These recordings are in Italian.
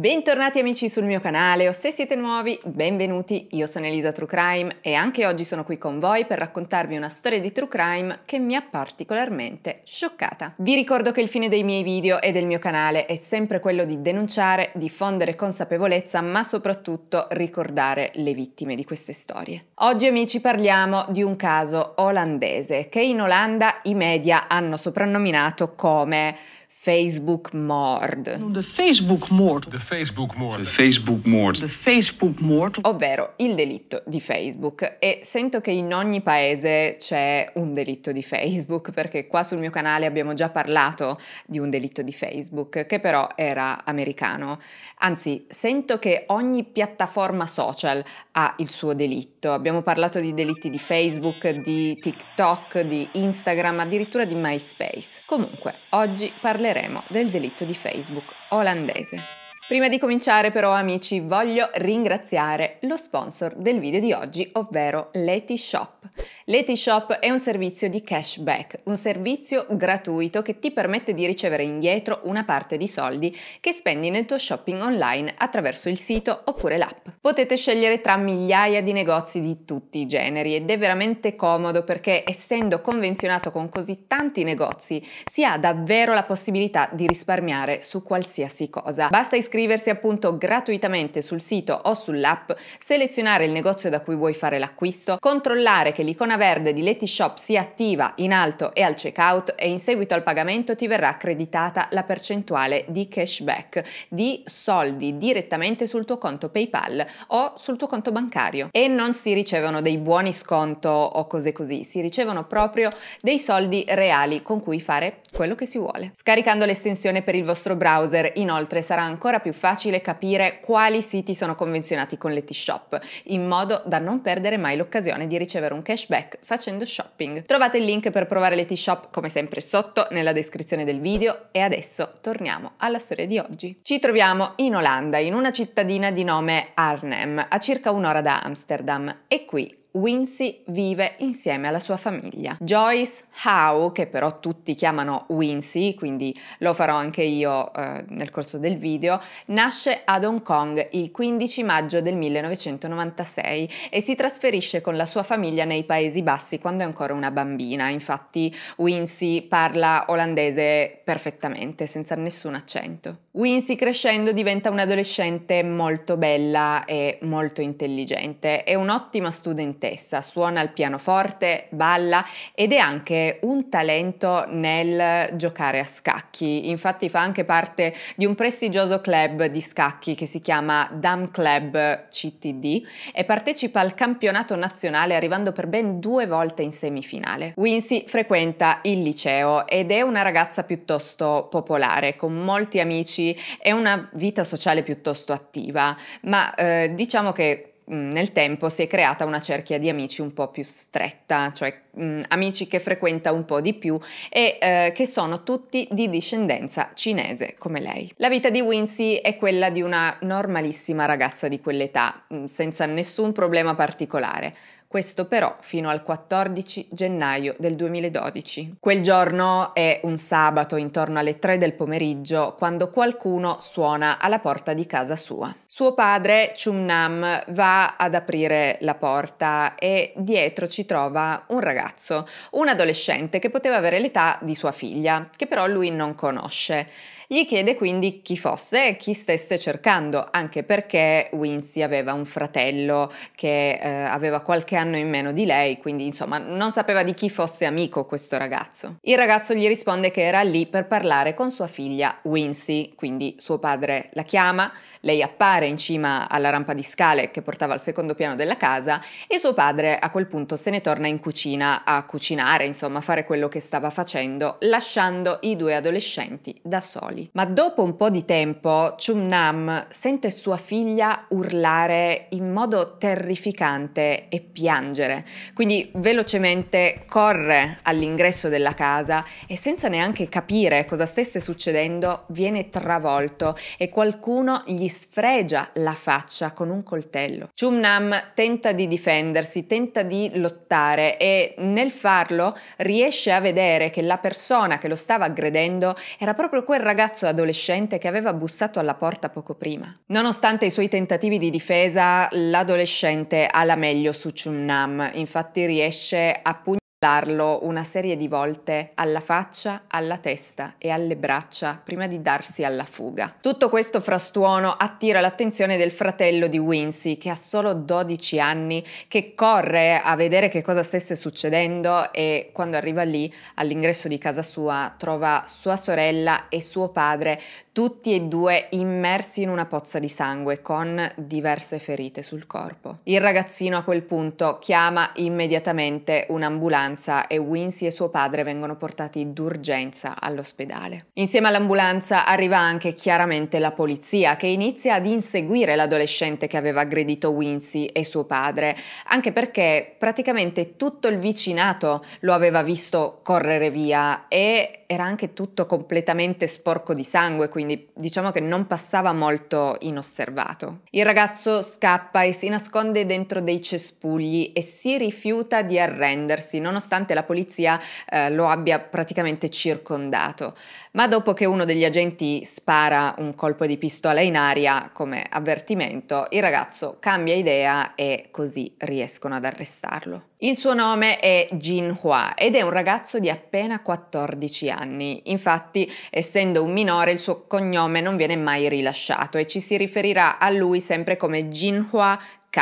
Bentornati amici sul mio canale o se siete nuovi, benvenuti, io sono Elisa True Crime e anche oggi sono qui con voi per raccontarvi una storia di True Crime che mi ha particolarmente scioccata. Vi ricordo che il fine dei miei video e del mio canale è sempre quello di denunciare, diffondere consapevolezza ma soprattutto ricordare le vittime di queste storie. Oggi amici parliamo di un caso olandese che in Olanda i media hanno soprannominato come Facebook Facebookmoord. De Mord. De Facebookmoord. De Facebookmoord. De Mord. Ovvero il delitto di Facebook. E sento che in ogni paese c'è un delitto di Facebook, perché qua sul mio canale abbiamo già parlato di un delitto di Facebook, che però era americano. Anzi, sento che ogni piattaforma social ha il suo delitto. Abbiamo parlato di delitti di Facebook, di TikTok, di Instagram, addirittura di MySpace. Comunque, oggi parleremo parleremo del delitto di Facebook olandese. Prima di cominciare però amici voglio ringraziare lo sponsor del video di oggi, ovvero Leti Shop. Leti Shop è un servizio di cashback, un servizio gratuito che ti permette di ricevere indietro una parte di soldi che spendi nel tuo shopping online attraverso il sito oppure l'app. Potete scegliere tra migliaia di negozi di tutti i generi ed è veramente comodo perché essendo convenzionato con così tanti negozi si ha davvero la possibilità di risparmiare su qualsiasi cosa. Basta iscriverti iscriversi appunto gratuitamente sul sito o sull'app, selezionare il negozio da cui vuoi fare l'acquisto, controllare che l'icona verde di Letty Shop sia attiva in alto e al checkout e in seguito al pagamento ti verrà accreditata la percentuale di cashback di soldi direttamente sul tuo conto PayPal o sul tuo conto bancario. E non si ricevono dei buoni sconto o cose così, si ricevono proprio dei soldi reali con cui fare quello che si vuole. Scaricando l'estensione per il vostro browser, inoltre sarà ancora più più facile capire quali siti sono convenzionati con l'Etishop, in modo da non perdere mai l'occasione di ricevere un cashback facendo shopping. Trovate il link per provare l'Etishop come sempre sotto nella descrizione del video e adesso torniamo alla storia di oggi. Ci troviamo in Olanda, in una cittadina di nome Arnhem, a circa un'ora da Amsterdam e qui Wincy vive insieme alla sua famiglia. Joyce Howe, che però tutti chiamano Wincy, quindi lo farò anche io eh, nel corso del video, nasce ad Hong Kong il 15 maggio del 1996 e si trasferisce con la sua famiglia nei Paesi Bassi quando è ancora una bambina. Infatti Wincy parla olandese perfettamente, senza nessun accento. Wincy crescendo diventa un'adolescente molto bella e molto intelligente, è un'ottima studentessa, suona il pianoforte, balla ed è anche un talento nel giocare a scacchi, infatti fa anche parte di un prestigioso club di scacchi che si chiama Dam Club CTD e partecipa al campionato nazionale arrivando per ben due volte in semifinale. Wincy frequenta il liceo ed è una ragazza piuttosto popolare, con molti amici amici e una vita sociale piuttosto attiva, ma eh, diciamo che mm, nel tempo si è creata una cerchia di amici un po' più stretta, cioè mh, mm, amici che frequenta un po' di più e eh, che sono tutti di discendenza cinese come lei. La vita di Wincy è quella di una normalissima ragazza di quell'età, mh, mm, senza nessun problema particolare questo però fino al 14 gennaio del 2012. Quel giorno è un sabato intorno alle 3 del pomeriggio quando qualcuno suona alla porta di casa sua. Suo padre, Chum Nam, va ad aprire la porta e dietro ci trova un ragazzo, un adolescente che poteva avere l'età di sua figlia, che però lui non conosce. Gli chiede quindi chi fosse e chi stesse cercando, anche perché Wincy aveva un fratello che eh, aveva qualche anno in meno di lei, quindi insomma non sapeva di chi fosse amico questo ragazzo. Il ragazzo gli risponde che era lì per parlare con sua figlia Wincy, quindi suo padre la chiama, lei appare in cima alla rampa di scale che portava al secondo piano della casa e suo padre a quel punto se ne torna in cucina a cucinare, insomma a fare quello che stava facendo, lasciando i due adolescenti da soli soli. Ma dopo un po' di tempo, Chum Nam sente sua figlia urlare in modo terrificante e piangere. Quindi velocemente corre all'ingresso della casa e senza neanche capire cosa stesse succedendo, viene travolto e qualcuno gli sfregia la faccia con un coltello. Chum Nam tenta di difendersi, tenta di lottare e nel farlo riesce a vedere che la persona che lo stava aggredendo era proprio quel ragazzo ragazzo adolescente che aveva bussato alla porta poco prima. Nonostante i suoi tentativi di difesa, l'adolescente ha la meglio su Chun Nam, infatti riesce a pugnare parlarlo una serie di volte alla faccia, alla testa e alle braccia prima di darsi alla fuga. Tutto questo frastuono attira l'attenzione del fratello di Wincy che ha solo 12 anni, che corre a vedere che cosa stesse succedendo e quando arriva lì all'ingresso di casa sua trova sua sorella e suo padre tutti e due immersi in una pozza di sangue con diverse ferite sul corpo. Il ragazzino a quel punto chiama immediatamente un'ambulanza ambulanza e Wincy e suo padre vengono portati d'urgenza all'ospedale. Insieme all'ambulanza arriva anche chiaramente la polizia che inizia ad inseguire l'adolescente che aveva aggredito Wincy e suo padre, anche perché praticamente tutto il vicinato lo aveva visto correre via e era anche tutto completamente sporco di sangue, quindi diciamo che non passava molto inosservato. Il ragazzo scappa e si nasconde dentro dei cespugli e si rifiuta di arrendersi, nonostante la polizia eh, lo abbia praticamente circondato ma dopo che uno degli agenti spara un colpo di pistola in aria come avvertimento, il ragazzo cambia idea e così riescono ad arrestarlo. Il suo nome è Jin Hua ed è un ragazzo di appena 14 anni. Infatti, essendo un minore, il suo cognome non viene mai rilasciato e ci si riferirà a lui sempre come Jin Hua K.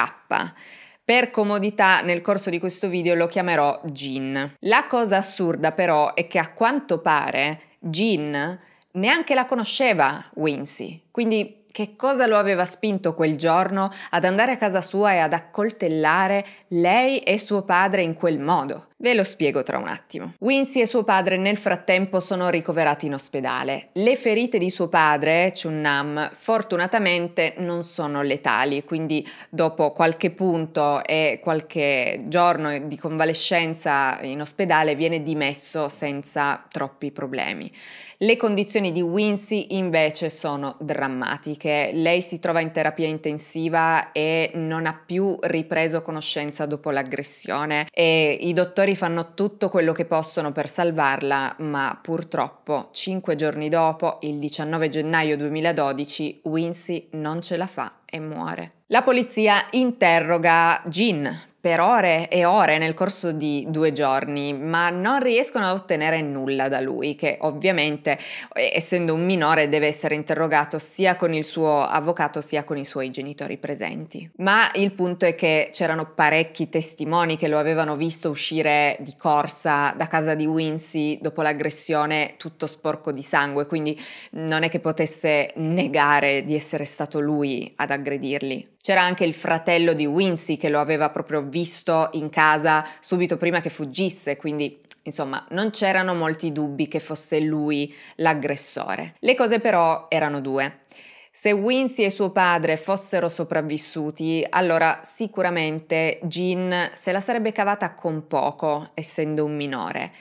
Per comodità nel corso di questo video lo chiamerò Jin. La cosa assurda però è che a quanto pare Jean neanche la conosceva Wincy, quindi che cosa lo aveva spinto quel giorno ad andare a casa sua e ad accoltellare lei e suo padre in quel modo? Ve lo spiego tra un attimo. Wincy e suo padre nel frattempo sono ricoverati in ospedale. Le ferite di suo padre, Chun Nam, fortunatamente non sono letali, quindi dopo qualche punto e qualche giorno di convalescenza in ospedale viene dimesso senza troppi problemi. Le condizioni di Wincy invece sono drammatiche. Lei si trova in terapia intensiva e non ha più ripreso conoscenza dopo l'aggressione e i dottori fanno tutto quello che possono per salvarla, ma purtroppo cinque giorni dopo, il 19 gennaio 2012, Wincy non ce la fa e muore. La polizia interroga Jean per ore e ore nel corso di due giorni, ma non riescono a ottenere nulla da lui, che ovviamente, eh, essendo un minore, deve essere interrogato sia con il suo avvocato sia con i suoi genitori presenti. Ma il punto è che c'erano parecchi testimoni che lo avevano visto uscire di corsa da casa di Wincy dopo l'aggressione tutto sporco di sangue, quindi non è che potesse negare di essere stato lui ad aggredirli. C'era anche il fratello di Wincy che lo aveva proprio visto in casa subito prima che fuggisse, quindi Insomma, non c'erano molti dubbi che fosse lui l'aggressore. Le cose però erano due. Se Wincy e suo padre fossero sopravvissuti, allora sicuramente Jean se la sarebbe cavata con poco, essendo un minore.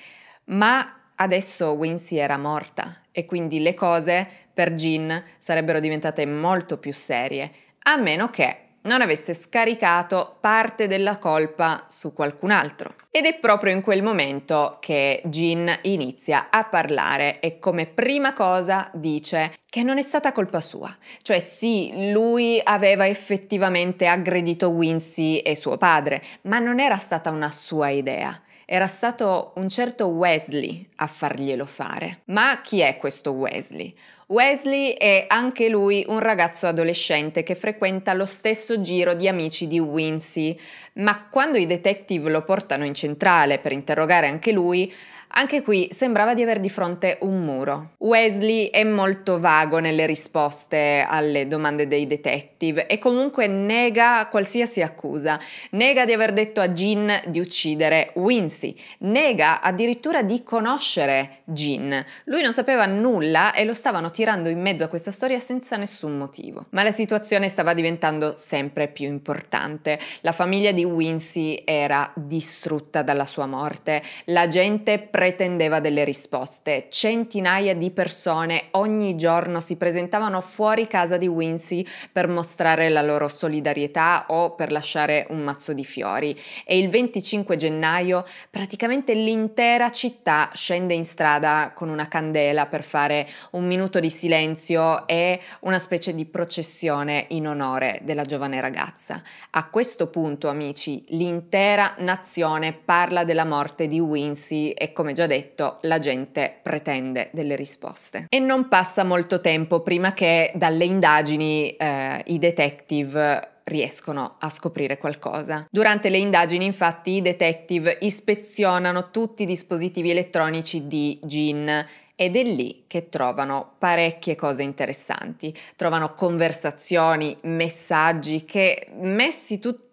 Ma adesso Wincy era morta e quindi le cose per Jean sarebbero diventate molto più serie a meno che non avesse scaricato parte della colpa su qualcun altro. Ed è proprio in quel momento che Jean inizia a parlare e come prima cosa dice che non è stata colpa sua. Cioè sì, lui aveva effettivamente aggredito Wincy e suo padre, ma non era stata una sua idea. Era stato un certo Wesley a farglielo fare. Ma chi è questo Wesley? Wesley è anche lui un ragazzo adolescente che frequenta lo stesso giro di amici di Wincy, ma quando i detective lo portano in centrale per interrogare anche lui, anche qui sembrava di aver di fronte un muro. Wesley è molto vago nelle risposte alle domande dei detective e comunque nega qualsiasi accusa. Nega di aver detto a Jean di uccidere Wincy, nega addirittura di conoscere Jean. Lui non sapeva nulla e lo stavano tirando in mezzo a questa storia senza nessun motivo. Ma la situazione stava diventando sempre più importante. La famiglia di Wincy era distrutta dalla sua morte. La gente pretendeva delle risposte. Centinaia di persone ogni giorno si presentavano fuori casa di Wincy per mostrare la loro solidarietà o per lasciare un mazzo di fiori e il 25 gennaio praticamente l'intera città scende in strada con una candela per fare un minuto di silenzio e una specie di processione in onore della giovane ragazza. A questo punto, amici, l'intera nazione parla della morte di Wincy e come come già detto, la gente pretende delle risposte. E non passa molto tempo prima che dalle indagini eh, i detective riescono a scoprire qualcosa. Durante le indagini, infatti, i detective ispezionano tutti i dispositivi elettronici di Jean ed è lì che trovano parecchie cose interessanti. Trovano conversazioni, messaggi che messi tutti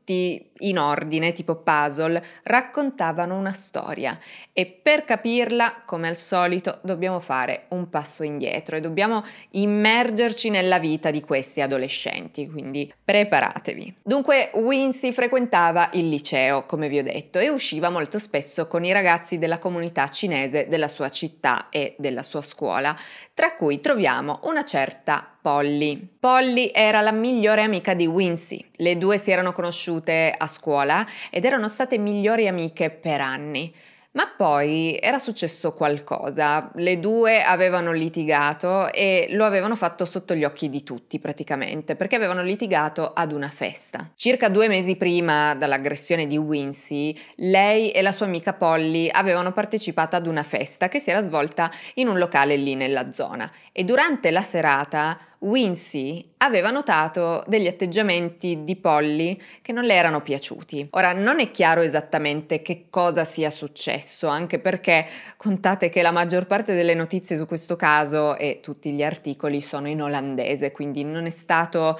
in ordine, tipo puzzle, raccontavano una storia e per capirla, come al solito, dobbiamo fare un passo indietro e dobbiamo immergerci nella vita di questi adolescenti, quindi preparatevi. Dunque, Wincy frequentava il liceo, come vi ho detto, e usciva molto spesso con i ragazzi della comunità cinese della sua città e della sua scuola, tra cui troviamo una certa Polly. Polly era la migliore amica di Wincy. Le due si erano conosciute a scuola ed erano state migliori amiche per anni. Ma poi era successo qualcosa, le due avevano litigato e lo avevano fatto sotto gli occhi di tutti praticamente, perché avevano litigato ad una festa. Circa due mesi prima dall'aggressione di Wincy, lei e la sua amica Polly avevano partecipato ad una festa che si era svolta in un locale lì nella zona e durante la serata Wincy aveva notato degli atteggiamenti di Polly che non le erano piaciuti. Ora non è chiaro esattamente che cosa sia successo, anche perché contate che la maggior parte delle notizie su questo caso e tutti gli articoli sono in olandese, quindi non è stato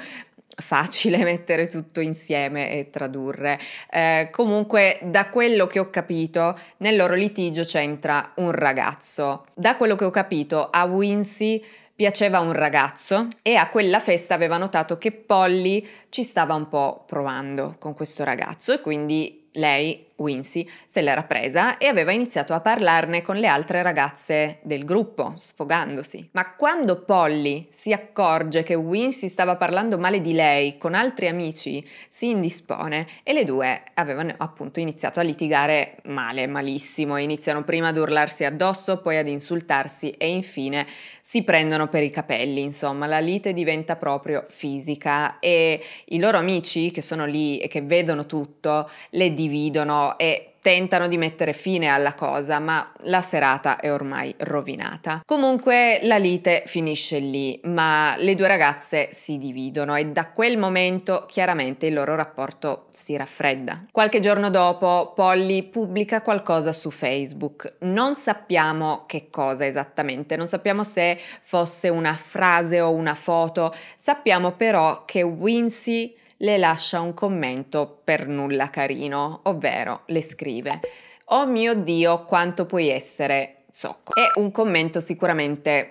facile mettere tutto insieme e tradurre. Eh, comunque, da quello che ho capito, nel loro litigio c'entra un ragazzo. Da quello che ho capito, a Wincy piaceva un ragazzo e a quella festa aveva notato che Polly ci stava un po' provando con questo ragazzo e quindi lei Wincy se l'era presa e aveva iniziato a parlarne con le altre ragazze del gruppo, sfogandosi. Ma quando Polly si accorge che Wincy stava parlando male di lei con altri amici, si indispone e le due avevano appunto iniziato a litigare male, malissimo. Iniziano prima ad urlarsi addosso, poi ad insultarsi e infine si prendono per i capelli. Insomma, la lite diventa proprio fisica e i loro amici che sono lì e che vedono tutto le dividono e tentano di mettere fine alla cosa, ma la serata è ormai rovinata. Comunque la lite finisce lì, ma le due ragazze si dividono e da quel momento chiaramente il loro rapporto si raffredda. Qualche giorno dopo Polly pubblica qualcosa su Facebook. Non sappiamo che cosa esattamente, non sappiamo se fosse una frase o una foto, sappiamo però che Wincy le lascia un commento per nulla carino, ovvero le scrive Oh mio Dio, quanto puoi essere zocco. È un commento sicuramente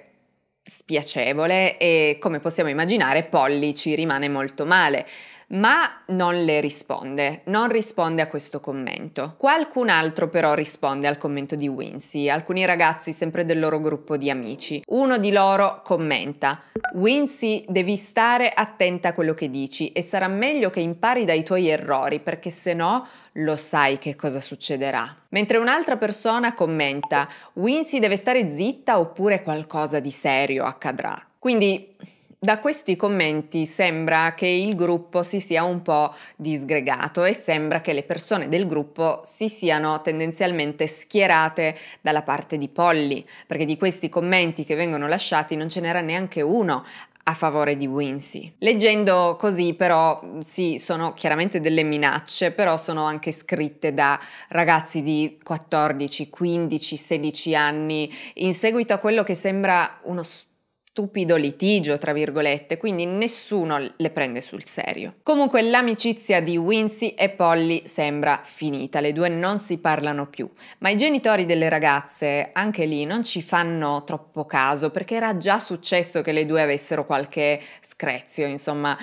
spiacevole e come possiamo immaginare Polly ci rimane molto male ma non le risponde, non risponde a questo commento. Qualcun altro però risponde al commento di Wincy, alcuni ragazzi sempre del loro gruppo di amici. Uno di loro commenta: "Wincy, devi stare attenta a quello che dici e sarà meglio che impari dai tuoi errori, perché se no lo sai che cosa succederà". Mentre un'altra persona commenta: "Wincy deve stare zitta oppure qualcosa di serio accadrà". Quindi da questi commenti sembra che il gruppo si sia un po' disgregato e sembra che le persone del gruppo si siano tendenzialmente schierate dalla parte di Polly, perché di questi commenti che vengono lasciati non ce n'era neanche uno a favore di Wincy. Leggendo così però sì, sono chiaramente delle minacce, però sono anche scritte da ragazzi di 14, 15, 16 anni in seguito a quello che sembra uno stupido stupido litigio, tra virgolette, quindi nessuno le prende sul serio. Comunque l'amicizia di Wincy e Polly sembra finita, le due non si parlano più, ma i genitori delle ragazze anche lì non ci fanno troppo caso perché era già successo che le due avessero qualche screzio, insomma,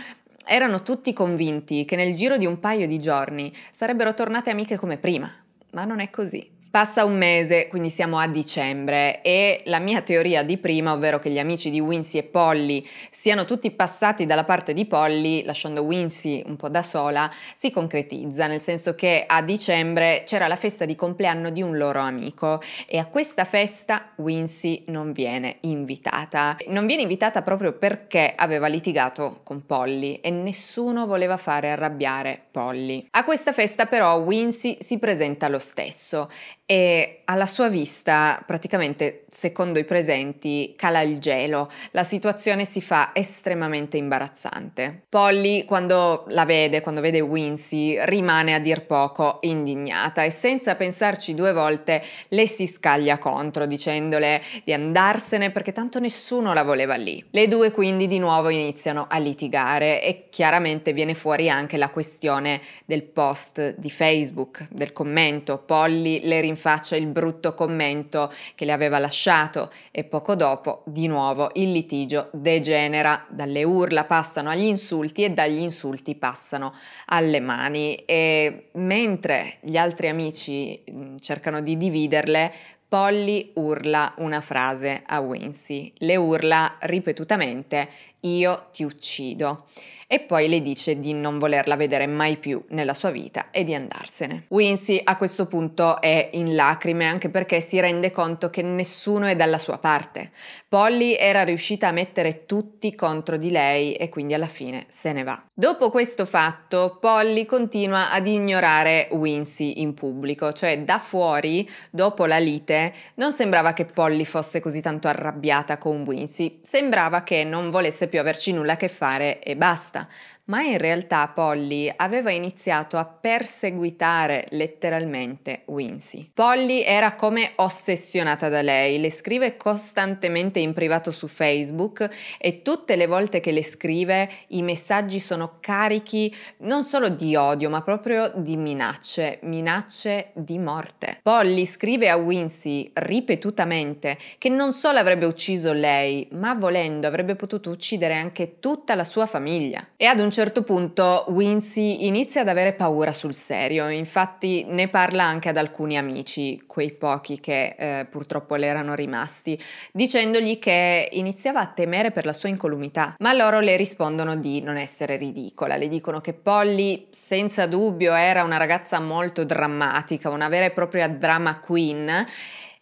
erano tutti convinti che nel giro di un paio di giorni sarebbero tornate amiche come prima, ma non è così. Passa un mese, quindi siamo a dicembre e la mia teoria di prima, ovvero che gli amici di Wincy e Polly siano tutti passati dalla parte di Polly, lasciando Wincy un po' da sola, si concretizza, nel senso che a dicembre c'era la festa di compleanno di un loro amico e a questa festa Wincy non viene invitata. Non viene invitata proprio perché aveva litigato con Polly e nessuno voleva fare arrabbiare Polly. A questa festa però Wincy si presenta lo stesso e alla sua vista, praticamente, secondo i presenti, cala il gelo. La situazione si fa estremamente imbarazzante. Polly, quando la vede, quando vede Wincy, rimane a dir poco indignata e senza pensarci due volte le si scaglia contro, dicendole di andarsene perché tanto nessuno la voleva lì. Le due quindi di nuovo iniziano a litigare e chiaramente viene fuori anche la questione del post di Facebook, del commento. Polly le rinforza faccia il brutto commento che le aveva lasciato e poco dopo, di nuovo, il litigio degenera, dalle urla passano agli insulti e dagli insulti passano alle mani e mentre gli altri amici mm, cercano di dividerle, Polly urla una frase a Wincy, le urla ripetutamente io ti uccido e poi le dice di non volerla vedere mai più nella sua vita e di andarsene. Wincy a questo punto è in lacrime anche perché si rende conto che nessuno è dalla sua parte. Polly era riuscita a mettere tutti contro di lei e quindi alla fine se ne va. Dopo questo fatto, Polly continua ad ignorare Wincy in pubblico, cioè da fuori, dopo la lite, non sembrava che Polly fosse così tanto arrabbiata con Wincy, sembrava che non volesse più averci nulla a che fare e basta. gusta. Ma in realtà Polly aveva iniziato a perseguitare letteralmente Wincy. Polly era come ossessionata da lei, le scrive costantemente in privato su Facebook e tutte le volte che le scrive i messaggi sono carichi non solo di odio ma proprio di minacce, minacce di morte. Polly scrive a Wincy ripetutamente che non solo avrebbe ucciso lei ma volendo avrebbe potuto uccidere anche tutta la sua famiglia. E ad un certo certo punto Wincy inizia ad avere paura sul serio, infatti ne parla anche ad alcuni amici, quei pochi che eh, purtroppo le erano rimasti, dicendogli che iniziava a temere per la sua incolumità, ma loro le rispondono di non essere ridicola, le dicono che Polly senza dubbio era una ragazza molto drammatica, una vera e propria drama queen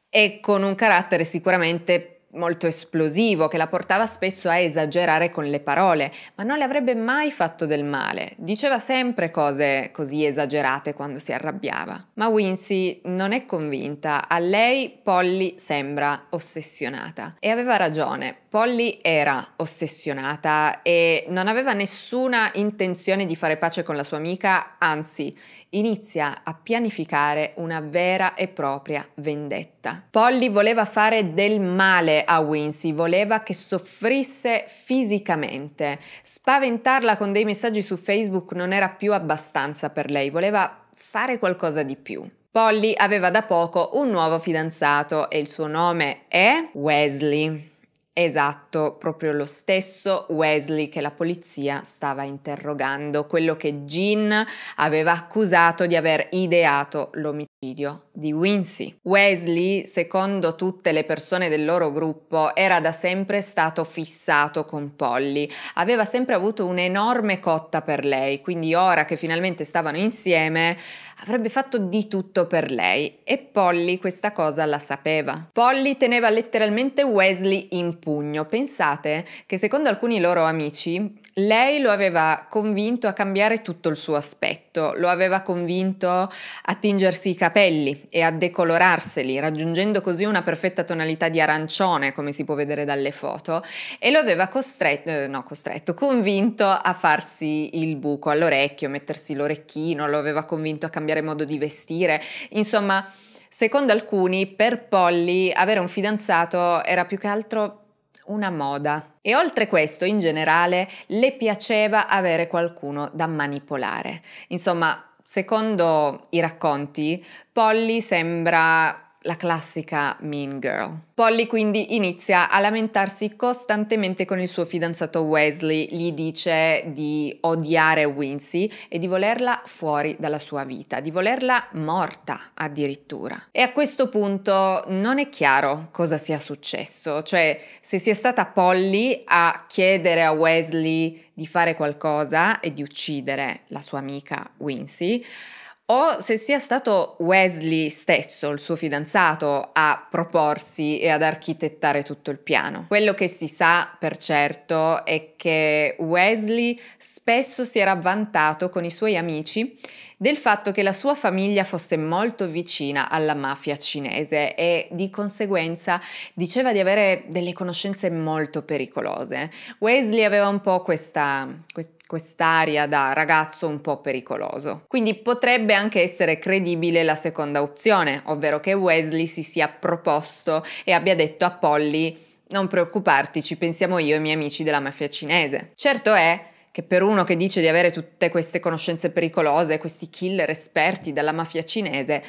e con un carattere sicuramente molto esplosivo che la portava spesso a esagerare con le parole, ma non le avrebbe mai fatto del male. Diceva sempre cose così esagerate quando si arrabbiava. Ma Wincy non è convinta, a lei Polly sembra ossessionata e aveva ragione. Polly era ossessionata e non aveva nessuna intenzione di fare pace con la sua amica, anzi inizia a pianificare una vera e propria vendetta. Polly voleva fare del male a Wincy, voleva che soffrisse fisicamente. Spaventarla con dei messaggi su Facebook non era più abbastanza per lei, voleva fare qualcosa di più. Polly aveva da poco un nuovo fidanzato e il suo nome è Wesley. Esatto, proprio lo stesso Wesley che la polizia stava interrogando, quello che Jean aveva accusato di aver ideato l'omicidio di Wincy. Wesley, secondo tutte le persone del loro gruppo, era da sempre stato fissato con Polly, aveva sempre avuto un'enorme cotta per lei, quindi ora che finalmente stavano insieme avrebbe fatto di tutto per lei e Polly questa cosa la sapeva. Polly teneva letteralmente Wesley in pugno. Pensate che secondo alcuni loro amici lei lo aveva convinto a cambiare tutto il suo aspetto, lo aveva convinto a tingersi i capelli e a decolorarseli, raggiungendo così una perfetta tonalità di arancione, come si può vedere dalle foto, e lo aveva costretto, eh, no, costretto, convinto a farsi il buco all'orecchio, mettersi l'orecchino, lo aveva convinto a cambiare modo di vestire, insomma, secondo alcuni, per Polly avere un fidanzato era più che altro una moda e oltre questo, in generale, le piaceva avere qualcuno da manipolare. Insomma, secondo i racconti, Polly sembra la classica mean girl. Polly quindi inizia a lamentarsi costantemente con il suo fidanzato Wesley, gli dice di odiare Wincy e di volerla fuori dalla sua vita, di volerla morta addirittura. E a questo punto non è chiaro cosa sia successo, cioè se sia stata Polly a chiedere a Wesley di fare qualcosa e di uccidere la sua amica Wincy, o se sia stato Wesley stesso, il suo fidanzato, a proporsi e ad architettare tutto il piano. Quello che si sa per certo è che Wesley spesso si era vantato con i suoi amici del fatto che la sua famiglia fosse molto vicina alla mafia cinese e di conseguenza diceva di avere delle conoscenze molto pericolose. Wesley aveva un po' questa, questa quest'aria da ragazzo un po' pericoloso. Quindi potrebbe anche essere credibile la seconda opzione, ovvero che Wesley si sia proposto e abbia detto a Polly non preoccuparti, ci pensiamo io e i miei amici della mafia cinese. Certo è che per uno che dice di avere tutte queste conoscenze pericolose, questi killer esperti della mafia cinese,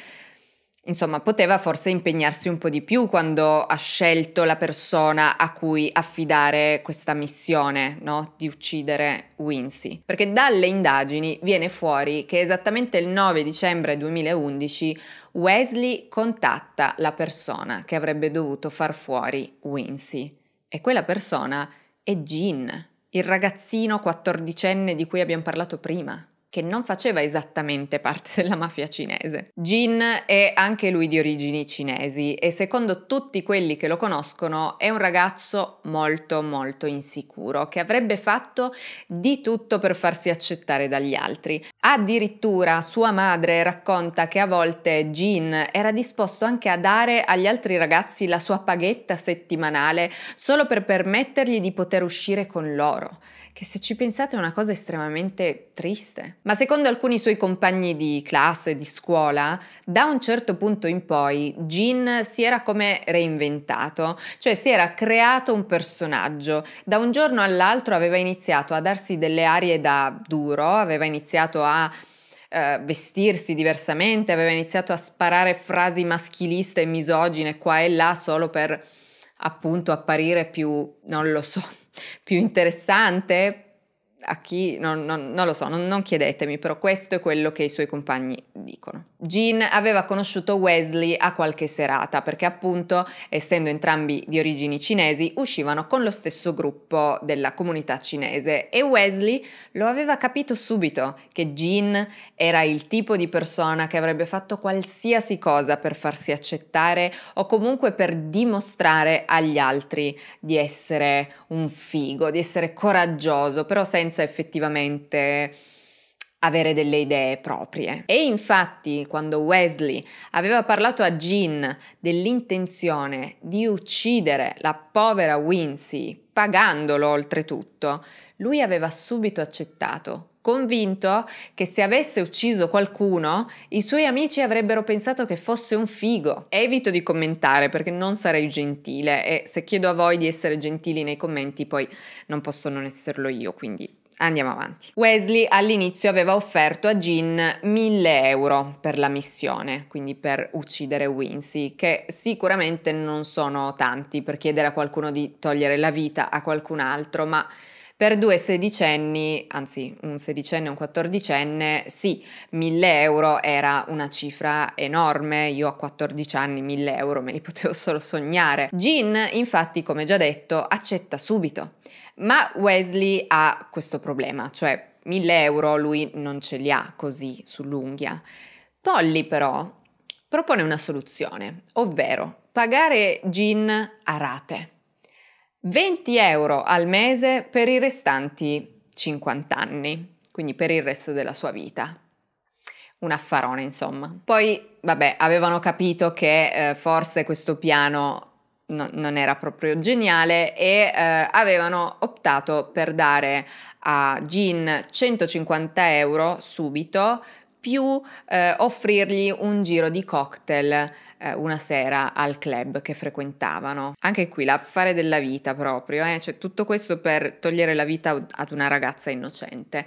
Insomma, poteva forse impegnarsi un po' di più quando ha scelto la persona a cui affidare questa missione, no? Di uccidere Wincy. Perché dalle indagini viene fuori che esattamente il 9 dicembre 2011 Wesley contatta la persona che avrebbe dovuto far fuori Wincy. E quella persona è Jean, il ragazzino quattordicenne di cui abbiamo parlato prima che non faceva esattamente parte della mafia cinese. Jin è anche lui di origini cinesi e secondo tutti quelli che lo conoscono è un ragazzo molto molto insicuro che avrebbe fatto di tutto per farsi accettare dagli altri. Addirittura sua madre racconta che a volte Jin era disposto anche a dare agli altri ragazzi la sua paghetta settimanale solo per permettergli di poter uscire con loro, che se ci pensate è una cosa estremamente triste ma secondo alcuni suoi compagni di classe, di scuola, da un certo punto in poi Gin si era come reinventato, cioè si era creato un personaggio. Da un giorno all'altro aveva iniziato a darsi delle arie da duro, aveva iniziato a eh, vestirsi diversamente, aveva iniziato a sparare frasi maschiliste e misogine qua e là solo per appunto apparire più, non lo so, più interessante, a chi, non, non, non lo so, non, non, chiedetemi, però questo è quello che i suoi compagni dicono. Jean aveva conosciuto Wesley a qualche serata perché appunto, essendo entrambi di origini cinesi, uscivano con lo stesso gruppo della comunità cinese e Wesley lo aveva capito subito che Jean era il tipo di persona che avrebbe fatto qualsiasi cosa per farsi accettare o comunque per dimostrare agli altri di essere un figo, di essere coraggioso, però senza senza effettivamente avere delle idee proprie. E infatti, quando Wesley aveva parlato a Jean dell'intenzione di uccidere la povera Wincy, pagandolo oltretutto, lui aveva subito accettato, convinto che se avesse ucciso qualcuno, i suoi amici avrebbero pensato che fosse un figo. Evito di commentare perché non sarei gentile e se chiedo a voi di essere gentili nei commenti, poi non posso non esserlo io, quindi Andiamo avanti. Wesley all'inizio aveva offerto a Jean 1000 euro per la missione, quindi per uccidere Wincy, che sicuramente non sono tanti per chiedere a qualcuno di togliere la vita a qualcun altro, ma per due sedicenni, anzi un sedicenne e un quattordicenne, sì, 1000 euro era una cifra enorme, io a 14 anni 1000 euro me li potevo solo sognare. Jean infatti, come già detto, accetta subito ma Wesley ha questo problema, cioè 1000 euro lui non ce li ha così sull'unghia. Polly però propone una soluzione, ovvero pagare Jean a rate. 20 euro al mese per i restanti 50 anni, quindi per il resto della sua vita. Un affarone, insomma. Poi, vabbè, avevano capito che eh, forse questo piano no, non era proprio geniale e eh, avevano optato per dare a Jean 150 euro subito più eh, offrirgli un giro di cocktail eh, una sera al club che frequentavano. Anche qui l'affare della vita proprio, eh? cioè tutto questo per togliere la vita ad una ragazza innocente.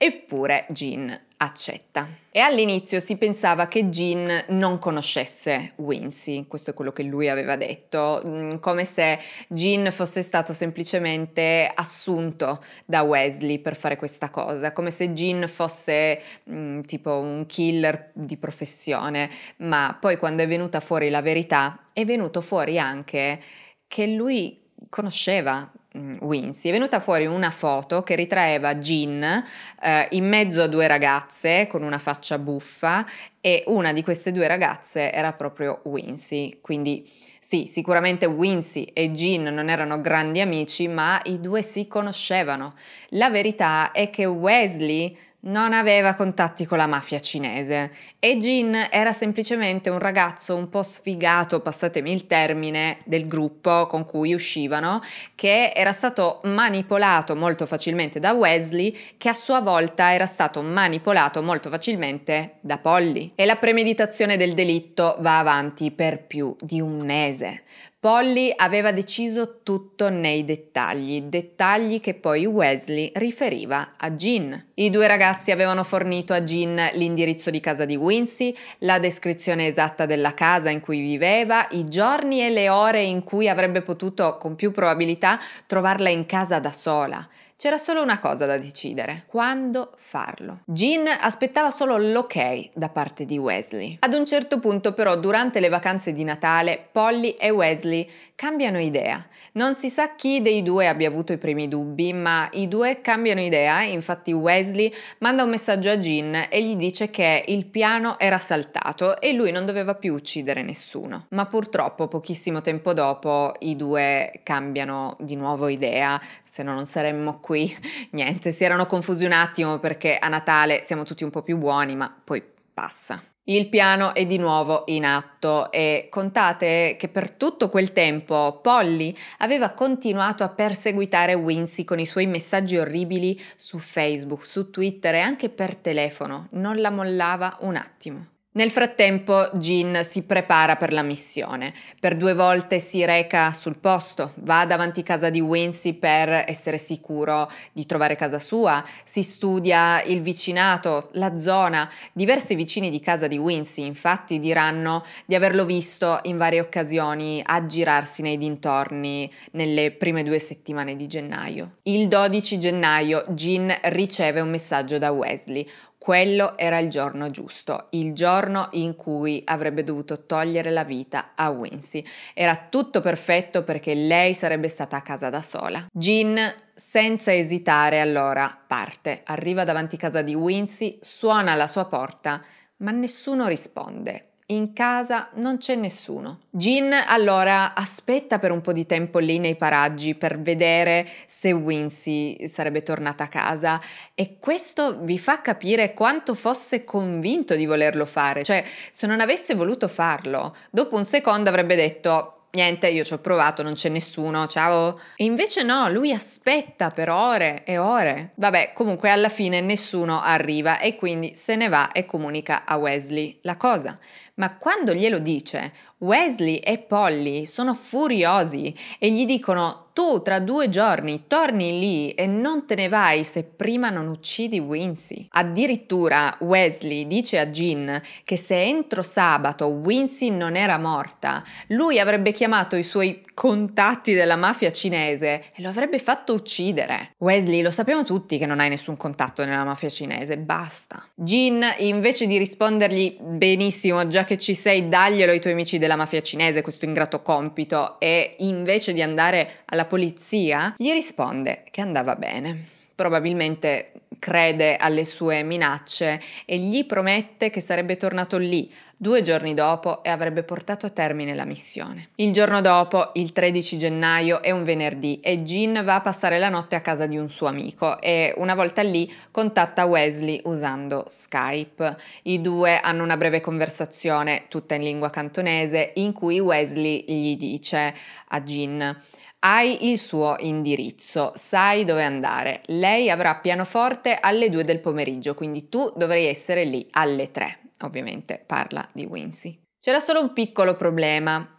Eppure Jean accetta. E all'inizio si pensava che Jean non conoscesse Wincy, questo è quello che lui aveva detto, mm, come se Jean fosse stato semplicemente assunto da Wesley per fare questa cosa, come se Jean fosse mh, mm, tipo un killer di professione, ma poi quando è venuta fuori la verità è venuto fuori anche che lui conosceva Mm, Wincy, è venuta fuori una foto che ritraeva Jean eh, in mezzo a due ragazze con una faccia buffa e una di queste due ragazze era proprio Wincy, quindi sì, sicuramente Wincy e Jean non erano grandi amici, ma i due si conoscevano. La verità è che Wesley non aveva contatti con la mafia cinese e Jin era semplicemente un ragazzo un po' sfigato, passatemi il termine, del gruppo con cui uscivano, che era stato manipolato molto facilmente da Wesley, che a sua volta era stato manipolato molto facilmente da Polly. E la premeditazione del delitto va avanti per più di un mese. Polly aveva deciso tutto nei dettagli, dettagli che poi Wesley riferiva a Jean. I due ragazzi avevano fornito a Jean l'indirizzo di casa di Wincy, la descrizione esatta della casa in cui viveva, i giorni e le ore in cui avrebbe potuto con più probabilità trovarla in casa da sola. C'era solo una cosa da decidere, quando farlo. Jean aspettava solo l'ok da parte di Wesley. Ad un certo punto però, durante le vacanze di Natale, Polly e Wesley cambiano idea. Non si sa chi dei due abbia avuto i primi dubbi, ma i due cambiano idea, infatti Wesley manda un messaggio a Jean e gli dice che il piano era saltato e lui non doveva più uccidere nessuno. Ma purtroppo pochissimo tempo dopo i due cambiano di nuovo idea, se no non saremmo qui niente, si erano confusi un attimo perché a Natale siamo tutti un po' più buoni, ma poi passa. Il piano è di nuovo in atto e contate che per tutto quel tempo Polly aveva continuato a perseguitare Wincy con i suoi messaggi orribili su Facebook, su Twitter e anche per telefono, non la mollava un attimo. Nel frattempo Jean si prepara per la missione. Per due volte si reca sul posto, va davanti a casa di Wincy per essere sicuro di trovare casa sua, si studia il vicinato, la zona. Diversi vicini di casa di Wincy infatti diranno di averlo visto in varie occasioni aggirarsi nei dintorni nelle prime due settimane di gennaio. Il 12 gennaio Jean riceve un messaggio da Wesley, quello era il giorno giusto, il giorno in cui avrebbe dovuto togliere la vita a Wincy. Era tutto perfetto perché lei sarebbe stata a casa da sola. Jean, senza esitare, allora parte, arriva davanti a casa di Wincy, suona alla sua porta, ma nessuno risponde. In casa non c'è nessuno. Jin allora aspetta per un po' di tempo lì nei paraggi per vedere se Wincy sarebbe tornata a casa e questo vi fa capire quanto fosse convinto di volerlo fare, cioè se non avesse voluto farlo, dopo un secondo avrebbe detto niente, io ci ho provato, non c'è nessuno, ciao. E invece no, lui aspetta per ore e ore. Vabbè, comunque alla fine nessuno arriva e quindi se ne va e comunica a Wesley la cosa. Ma quando glielo dice, Wesley e Polly sono furiosi e gli dicono tu tra due giorni torni lì e non te ne vai se prima non uccidi Wincy. Addirittura Wesley dice a Jean che se entro sabato Wincy non era morta, lui avrebbe chiamato i suoi contatti della mafia cinese e lo avrebbe fatto uccidere. Wesley lo sappiamo tutti che non hai nessun contatto nella mafia cinese, basta. Jean invece di rispondergli benissimo già che ci sei, daglielo ai tuoi amici della mafia cinese questo ingrato compito e invece di andare alla polizia, gli risponde che andava bene probabilmente crede alle sue minacce e gli promette che sarebbe tornato lì due giorni dopo e avrebbe portato a termine la missione. Il giorno dopo, il 13 gennaio, è un venerdì e Jean va a passare la notte a casa di un suo amico e una volta lì contatta Wesley usando Skype. I due hanno una breve conversazione, tutta in lingua cantonese, in cui Wesley gli dice a Jean hai il suo indirizzo, sai dove andare. Lei avrà pianoforte alle 2 del pomeriggio, quindi tu dovrai essere lì alle 3. Ovviamente parla di Wincy. C'era solo un piccolo problema,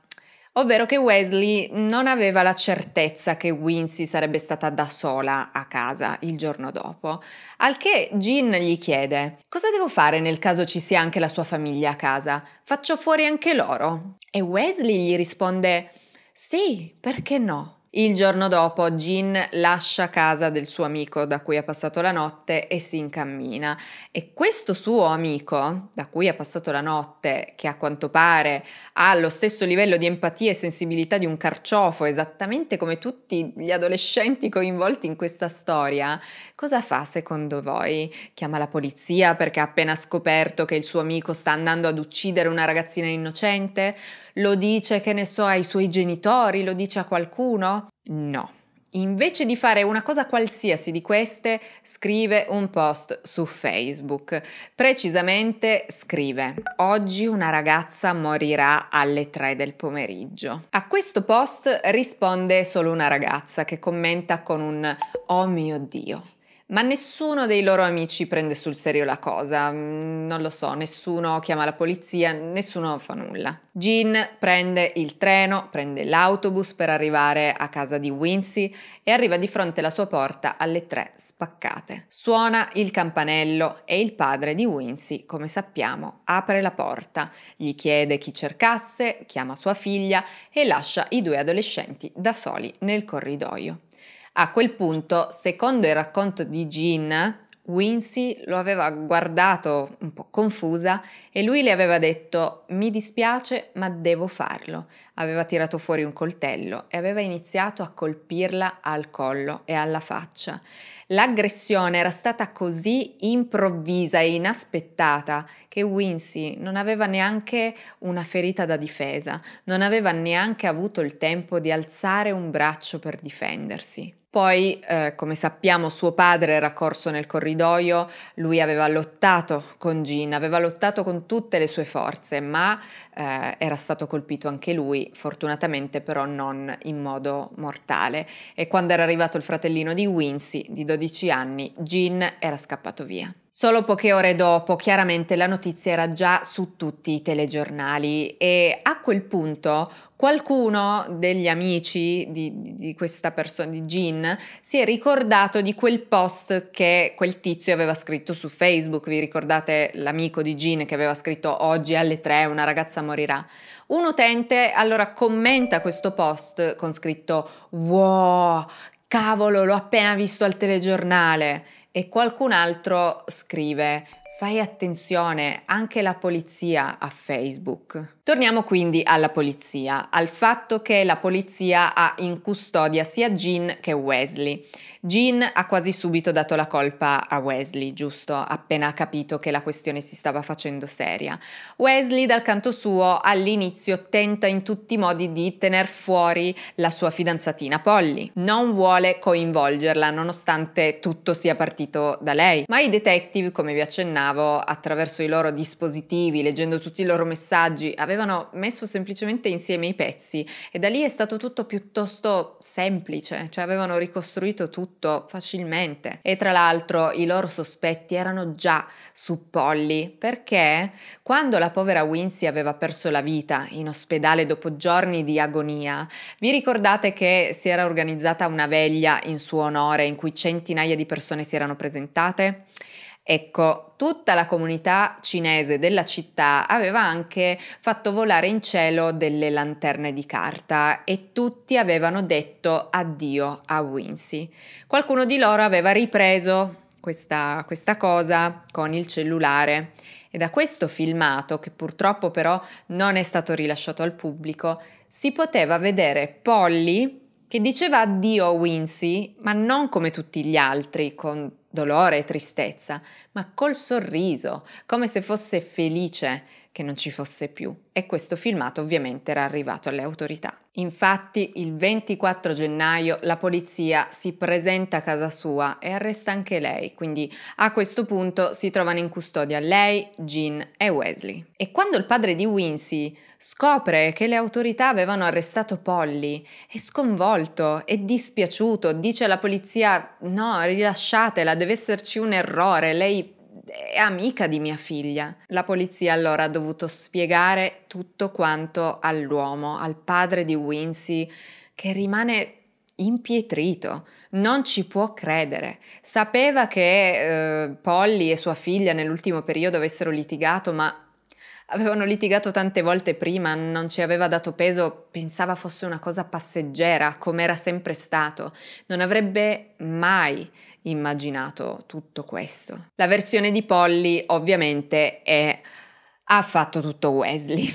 ovvero che Wesley non aveva la certezza che Wincy sarebbe stata da sola a casa il giorno dopo, al che Jean gli chiede cosa devo fare nel caso ci sia anche la sua famiglia a casa? Faccio fuori anche loro? E Wesley gli risponde sì, perché no? Il giorno dopo Jean lascia casa del suo amico da cui ha passato la notte e si incammina e questo suo amico da cui ha passato la notte, che a quanto pare ha lo stesso livello di empatia e sensibilità di un carciofo, esattamente come tutti gli adolescenti coinvolti in questa storia, cosa fa secondo voi? Chiama la polizia perché ha appena scoperto che il suo amico sta andando ad uccidere una ragazzina innocente? Lo dice, che ne so, ai suoi genitori, lo dice a qualcuno? No. Invece di fare una cosa qualsiasi di queste, scrive un post su Facebook. Precisamente scrive: Oggi una ragazza morirà alle 3 del pomeriggio. A questo post risponde solo una ragazza che commenta con un Oh mio Dio ma nessuno dei loro amici prende sul serio la cosa, mm, non lo so, nessuno chiama la polizia, nessuno fa nulla. Jean prende il treno, prende l'autobus per arrivare a casa di Wincy e arriva di fronte alla sua porta alle tre spaccate. Suona il campanello e il padre di Wincy, come sappiamo, apre la porta, gli chiede chi cercasse, chiama sua figlia e lascia i due adolescenti da soli nel corridoio. A quel punto, secondo il racconto di Jean, Wincy lo aveva guardato un po' confusa e lui le aveva detto mi dispiace ma devo farlo. Aveva tirato fuori un coltello e aveva iniziato a colpirla al collo e alla faccia. L'aggressione era stata così improvvisa e inaspettata che Wincy non aveva neanche una ferita da difesa, non aveva neanche avuto il tempo di alzare un braccio per difendersi. Poi, eh, come sappiamo, suo padre era corso nel corridoio, lui aveva lottato con Gin, aveva lottato con tutte le sue forze, ma eh, era stato colpito anche lui, fortunatamente però non in modo mortale. E quando era arrivato il fratellino di Wincy, di 12 anni, Gin era scappato via. Solo poche ore dopo, chiaramente, la notizia era già su tutti i telegiornali e a quel punto qualcuno degli amici di, di questa persona, di Gin, si è ricordato di quel post che quel tizio aveva scritto su Facebook. Vi ricordate l'amico di Gin che aveva scritto oggi alle tre una ragazza morirà? Un utente allora commenta questo post con scritto wow, cavolo, l'ho appena visto al telegiornale e qualcun altro scrive Fai attenzione, anche la polizia ha Facebook. Torniamo quindi alla polizia, al fatto che la polizia ha in custodia sia Jean che Wesley. Jean ha quasi subito dato la colpa a Wesley, giusto? Appena ha capito che la questione si stava facendo seria. Wesley, dal canto suo, all'inizio tenta in tutti i modi di tenere fuori la sua fidanzatina Polly. Non vuole coinvolgerla, nonostante tutto sia partito da lei. Ma i detective, come vi accennavo, accennavo, attraverso i loro dispositivi, leggendo tutti i loro messaggi, avevano messo semplicemente insieme i pezzi e da lì è stato tutto piuttosto semplice, cioè avevano ricostruito tutto facilmente. E tra l'altro i loro sospetti erano già su Polly, perché quando la povera Wincy aveva perso la vita in ospedale dopo giorni di agonia, vi ricordate che si era organizzata una veglia in suo onore in cui centinaia di persone si erano presentate? Ecco, tutta la comunità cinese della città aveva anche fatto volare in cielo delle lanterne di carta e tutti avevano detto addio a Wincy. Qualcuno di loro aveva ripreso questa, questa cosa con il cellulare e da questo filmato, che purtroppo però non è stato rilasciato al pubblico, si poteva vedere Polly che diceva addio a Wincy, ma non come tutti gli altri, con dolore e tristezza, ma col sorriso, come se fosse felice che non ci fosse più e questo filmato ovviamente era arrivato alle autorità. Infatti il 24 gennaio la polizia si presenta a casa sua e arresta anche lei, quindi a questo punto si trovano in custodia lei, Jean e Wesley. E quando il padre di Wincy scopre che le autorità avevano arrestato Polly è sconvolto, è dispiaciuto, dice alla polizia no, rilasciatela, deve esserci un errore, lei è amica di mia figlia. La polizia allora ha dovuto spiegare tutto quanto all'uomo, al padre di Wincy, che rimane impietrito, non ci può credere. Sapeva che eh, Polly e sua figlia nell'ultimo periodo avessero litigato, ma avevano litigato tante volte prima, non ci aveva dato peso, pensava fosse una cosa passeggera, come era sempre stato. Non avrebbe mai immaginato tutto questo. La versione di Polly ovviamente è ha fatto tutto Wesley.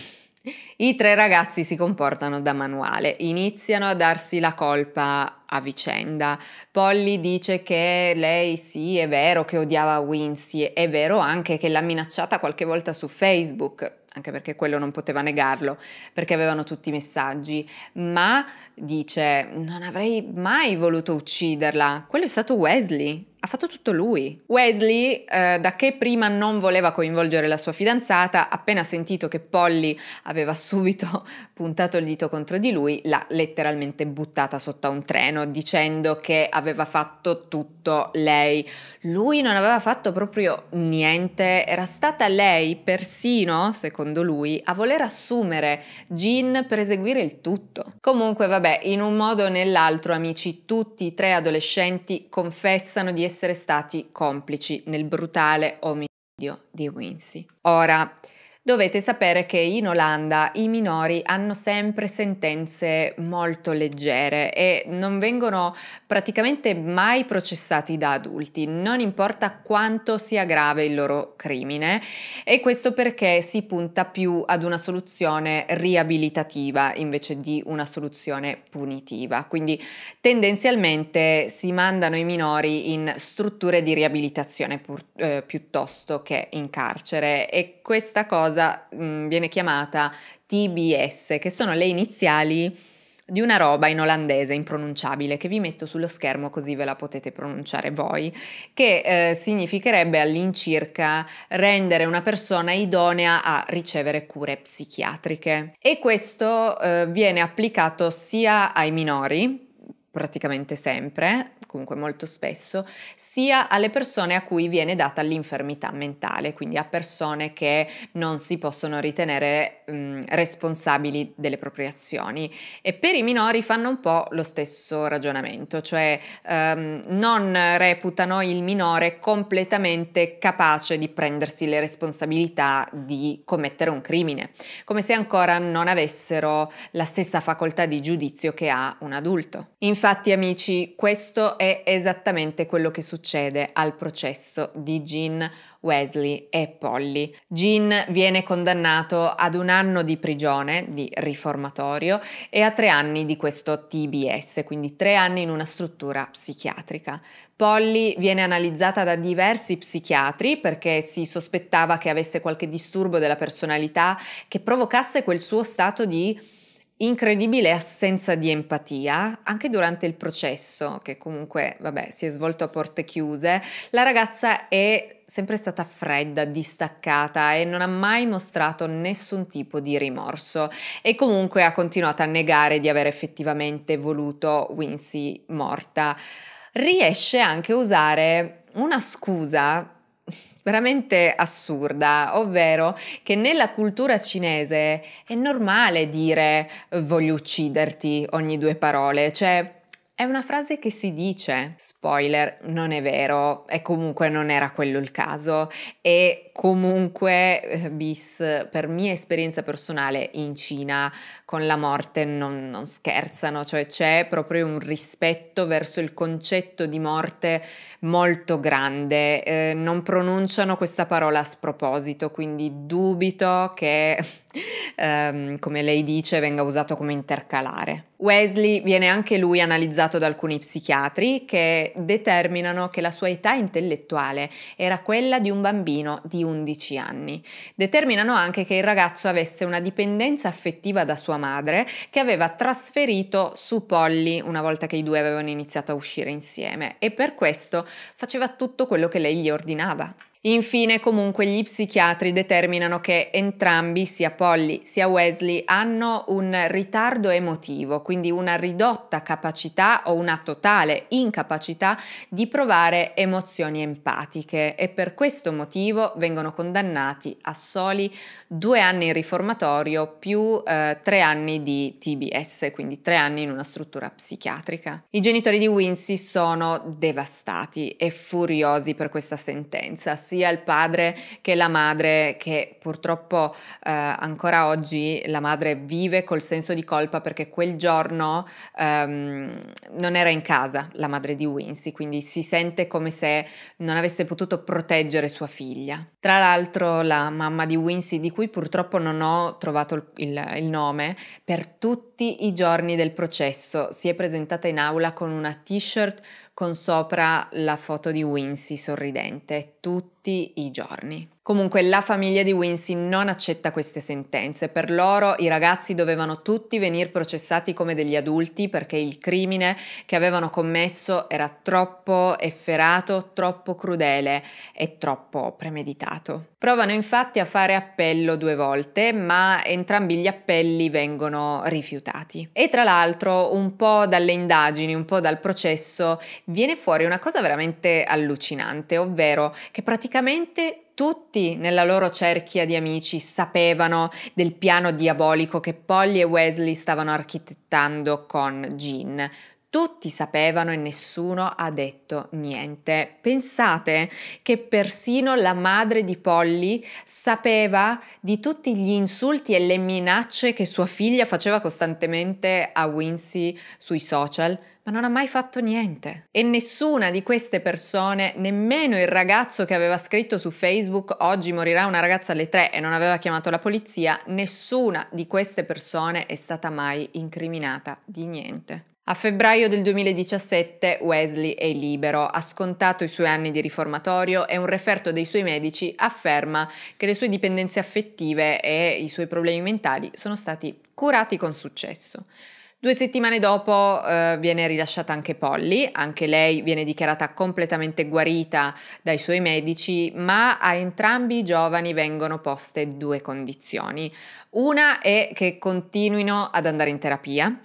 I tre ragazzi si comportano da manuale, iniziano a darsi la colpa a vicenda. Polly dice che lei sì, è vero che odiava Wincy, è vero anche che l'ha minacciata qualche volta su Facebook, anche perché quello non poteva negarlo, perché avevano tutti i messaggi, ma dice non avrei mai voluto ucciderla, quello è stato Wesley, ha fatto tutto lui. Wesley, eh, da che prima non voleva coinvolgere la sua fidanzata, appena sentito che Polly aveva subito puntato il dito contro di lui, l'ha letteralmente buttata sotto a un treno dicendo che aveva fatto tutto lei. Lui non aveva fatto proprio niente, era stata lei persino, secondo lui, a voler assumere Jean per eseguire il tutto. Comunque, vabbè, in un modo o nell'altro, amici, tutti i tre adolescenti confessano di essere essere stati complici nel brutale omicidio di Wincy. Ora, Dovete sapere che in Olanda i minori hanno sempre sentenze molto leggere e non vengono praticamente mai processati da adulti, non importa quanto sia grave il loro crimine e questo perché si punta più ad una soluzione riabilitativa invece di una soluzione punitiva. Quindi tendenzialmente si mandano i minori in strutture di riabilitazione pur, eh, piuttosto che in carcere e questa cosa cosa mh, mm, viene chiamata TBS, che sono le iniziali di una roba in olandese impronunciabile che vi metto sullo schermo così ve la potete pronunciare voi, che eh, significherebbe all'incirca rendere una persona idonea a ricevere cure psichiatriche. E questo eh, viene applicato sia ai minori, praticamente sempre, comunque molto spesso, sia alle persone a cui viene data l'infermità mentale, quindi a persone che non si possono ritenere mh, responsabili delle proprie azioni. E per i minori fanno un po' lo stesso ragionamento, cioè ehm, non reputano il minore completamente capace di prendersi le responsabilità di commettere un crimine, come se ancora non avessero la stessa facoltà di giudizio che ha un adulto. Infatti, Infatti amici, questo è esattamente quello che succede al processo di Jean Wesley e Polly. Jean viene condannato ad un anno di prigione di riformatorio e a tre anni di questo TBS, quindi tre anni in una struttura psichiatrica. Polly viene analizzata da diversi psichiatri perché si sospettava che avesse qualche disturbo della personalità che provocasse quel suo stato di incredibile assenza di empatia, anche durante il processo, che comunque vabbè, si è svolto a porte chiuse, la ragazza è sempre stata fredda, distaccata e non ha mai mostrato nessun tipo di rimorso e comunque ha continuato a negare di aver effettivamente voluto Wincy morta. Riesce anche a usare una scusa veramente assurda, ovvero che nella cultura cinese è normale dire voglio ucciderti ogni due parole, cioè è una frase che si dice, spoiler, non è vero, e comunque non era quello il caso, e comunque, eh, bis, per mia esperienza personale in Cina, con la morte non, non scherzano, cioè c'è proprio un rispetto verso il concetto di morte molto grande, eh, non pronunciano questa parola a sproposito, quindi dubito che ehm, come lei dice, venga usato come intercalare. Wesley viene anche lui analizzato da alcuni psichiatri che determinano che la sua età intellettuale era quella di un bambino di 11 anni. Determinano anche che il ragazzo avesse una dipendenza affettiva da sua madre che aveva trasferito su Polly una volta che i due avevano iniziato a uscire insieme e per questo faceva tutto quello che lei gli ordinava. Infine, comunque, gli psichiatri determinano che entrambi, sia Polly sia Wesley, hanno un ritardo emotivo, quindi una ridotta capacità o una totale incapacità di provare emozioni empatiche e per questo motivo vengono condannati a soli due anni in riformatorio più eh, tre anni di TBS, quindi tre anni in una struttura psichiatrica. I genitori di Wincy sono devastati e furiosi per questa sentenza. Si sia il padre che la madre, che purtroppo eh, ancora oggi la madre vive col senso di colpa perché quel giorno ehm, non era in casa la madre di Wincy, quindi si sente come se non avesse potuto proteggere sua figlia. Tra l'altro la mamma di Wincy, di cui purtroppo non ho trovato il, il, nome, per tutti i giorni del processo si è presentata in aula con una t-shirt con sopra la foto di Wincy sorridente. Tutti tutti i giorni. Comunque la famiglia di Wincy non accetta queste sentenze, per loro i ragazzi dovevano tutti venire processati come degli adulti perché il crimine che avevano commesso era troppo efferato, troppo crudele e troppo premeditato. Provano infatti a fare appello due volte, ma entrambi gli appelli vengono rifiutati. E tra l'altro un po' dalle indagini, un po' dal processo, viene fuori una cosa veramente allucinante, ovvero che praticamente Praticamente tutti nella loro cerchia di amici sapevano del piano diabolico che Polly e Wesley stavano architettando con Jean. Tutti sapevano e nessuno ha detto niente. Pensate che persino la madre di Polly sapeva di tutti gli insulti e le minacce che sua figlia faceva costantemente a Wincy sui social ma non ha mai fatto niente. E nessuna di queste persone, nemmeno il ragazzo che aveva scritto su Facebook oggi morirà una ragazza alle tre e non aveva chiamato la polizia, nessuna di queste persone è stata mai incriminata di niente. A febbraio del 2017 Wesley è libero, ha scontato i suoi anni di riformatorio e un referto dei suoi medici afferma che le sue dipendenze affettive e i suoi problemi mentali sono stati curati con successo. Due settimane dopo eh, viene rilasciata anche Polly, anche lei viene dichiarata completamente guarita dai suoi medici, ma a entrambi i giovani vengono poste due condizioni. Una è che continuino ad andare in terapia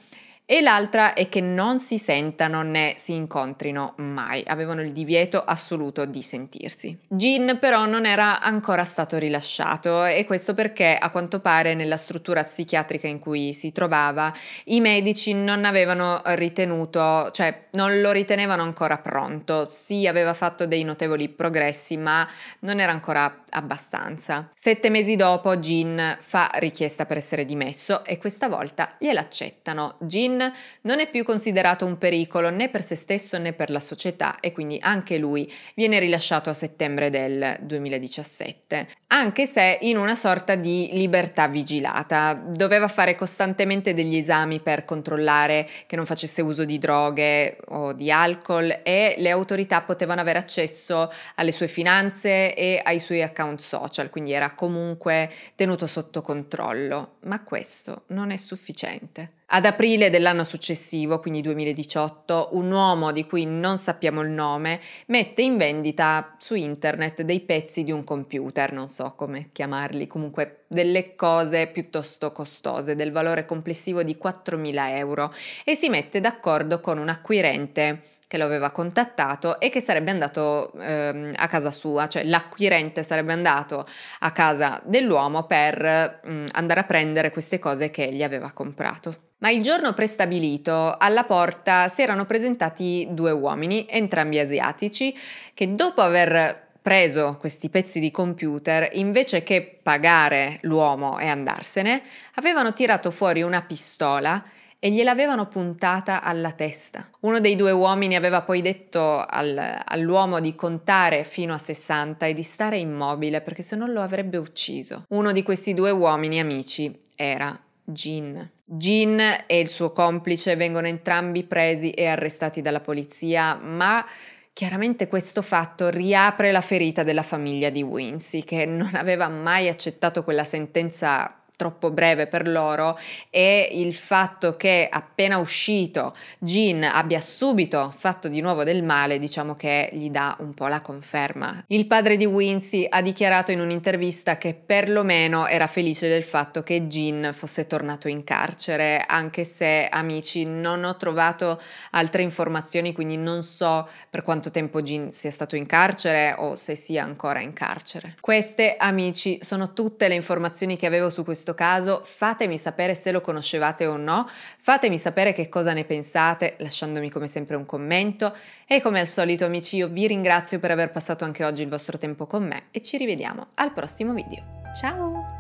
e l'altra è che non si sentano né si incontrino mai, avevano il divieto assoluto di sentirsi. Gin però non era ancora stato rilasciato e questo perché a quanto pare nella struttura psichiatrica in cui si trovava i medici non avevano ritenuto, cioè non lo ritenevano ancora pronto, sì aveva fatto dei notevoli progressi ma non era ancora abbastanza. Sette mesi dopo Gin fa richiesta per essere dimesso e questa volta gliel'accettano. Gin non è più considerato un pericolo né per se stesso né per la società e quindi anche lui viene rilasciato a settembre del 2017, anche se in una sorta di libertà vigilata. Doveva fare costantemente degli esami per controllare che non facesse uso di droghe o di alcol e le autorità potevano avere accesso alle sue finanze e ai suoi account social, quindi era comunque tenuto sotto controllo, ma questo non è sufficiente. Ad aprile dell'anno successivo, quindi 2018, un uomo di cui non sappiamo il nome mette in vendita su internet dei pezzi di un computer, non so come chiamarli, comunque delle cose piuttosto costose, del valore complessivo di 4.000 euro, e si mette d'accordo con un acquirente che lo aveva contattato e che sarebbe andato ehm, a casa sua, cioè l'acquirente sarebbe andato a casa dell'uomo per mh, mm, andare a prendere queste cose che gli aveva comprato. Ma il giorno prestabilito alla porta si erano presentati due uomini, entrambi asiatici, che dopo aver preso questi pezzi di computer, invece che pagare l'uomo e andarsene, avevano tirato fuori una pistola e gliel'avevano puntata alla testa. Uno dei due uomini aveva poi detto al, all'uomo di contare fino a 60 e di stare immobile perché se no lo avrebbe ucciso. Uno di questi due uomini amici era Gin. Jean e il suo complice vengono entrambi presi e arrestati dalla polizia, ma chiaramente questo fatto riapre la ferita della famiglia di Wincy, che non aveva mai accettato quella sentenza troppo breve per loro e il fatto che appena uscito Jin abbia subito fatto di nuovo del male diciamo che gli dà un po' la conferma. Il padre di Wincy ha dichiarato in un'intervista che perlomeno era felice del fatto che Jin fosse tornato in carcere anche se amici non ho trovato altre informazioni quindi non so per quanto tempo Jin sia stato in carcere o se sia ancora in carcere. Queste amici sono tutte le informazioni che avevo su questo questo caso, fatemi sapere se lo conoscevate o no, fatemi sapere che cosa ne pensate lasciandomi come sempre un commento e come al solito amici io vi ringrazio per aver passato anche oggi il vostro tempo con me e ci rivediamo al prossimo video. Ciao!